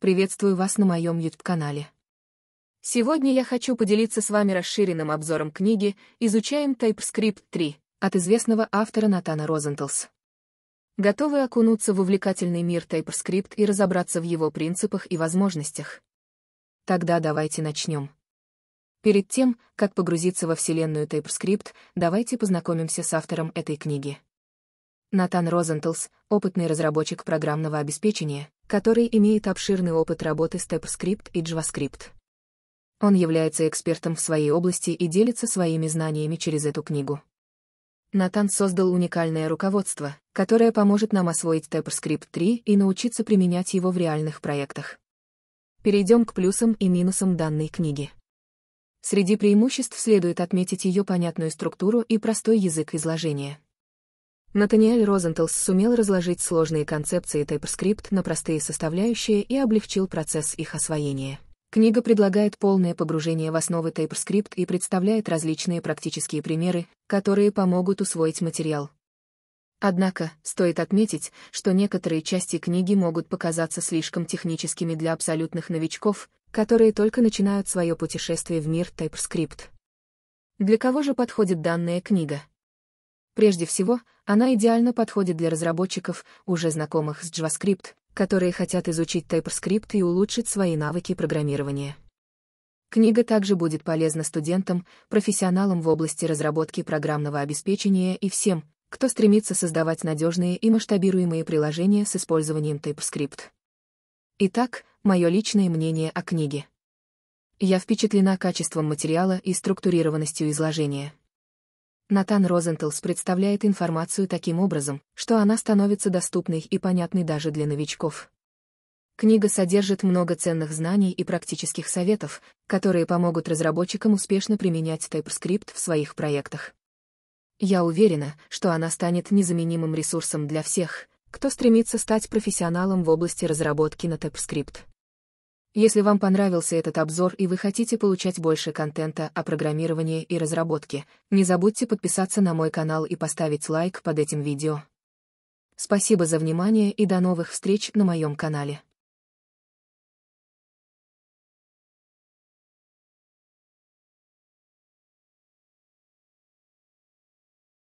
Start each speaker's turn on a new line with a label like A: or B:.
A: Приветствую вас на моем YouTube-канале. Сегодня я хочу поделиться с вами расширенным обзором книги «Изучаем TypeScript 3» от известного автора Натана Розенталс. Готовы окунуться в увлекательный мир TypeScript и разобраться в его принципах и возможностях? Тогда давайте начнем. Перед тем, как погрузиться во вселенную TypeScript, давайте познакомимся с автором этой книги. Натан Розенталс — опытный разработчик программного обеспечения, который имеет обширный опыт работы с TypeScript и JavaScript. Он является экспертом в своей области и делится своими знаниями через эту книгу. Натан создал уникальное руководство, которое поможет нам освоить TypeScript 3 и научиться применять его в реальных проектах. Перейдем к плюсам и минусам данной книги. Среди преимуществ следует отметить ее понятную структуру и простой язык изложения. Натаниэль Розенталс сумел разложить сложные концепции TypeScript на простые составляющие и облегчил процесс их освоения. Книга предлагает полное погружение в основы TypeScript и представляет различные практические примеры, которые помогут усвоить материал. Однако, стоит отметить, что некоторые части книги могут показаться слишком техническими для абсолютных новичков, которые только начинают свое путешествие в мир TypeScript. Для кого же подходит данная книга? Прежде всего, она идеально подходит для разработчиков, уже знакомых с JavaScript, которые хотят изучить TypeScript и улучшить свои навыки программирования. Книга также будет полезна студентам, профессионалам в области разработки программного обеспечения и всем, кто стремится создавать надежные и масштабируемые приложения с использованием TypeScript. Итак, мое личное мнение о книге. Я впечатлена качеством материала и структурированностью изложения. Натан Розенталс представляет информацию таким образом, что она становится доступной и понятной даже для новичков. Книга содержит много ценных знаний и практических советов, которые помогут разработчикам успешно применять TypeScript в своих проектах. Я уверена, что она станет незаменимым ресурсом для всех, кто стремится стать профессионалом в области разработки на TypeScript. Если вам понравился этот обзор и вы хотите получать больше контента о программировании и разработке, не забудьте подписаться на мой канал и поставить лайк под этим видео. Спасибо за внимание и до новых встреч на моем канале.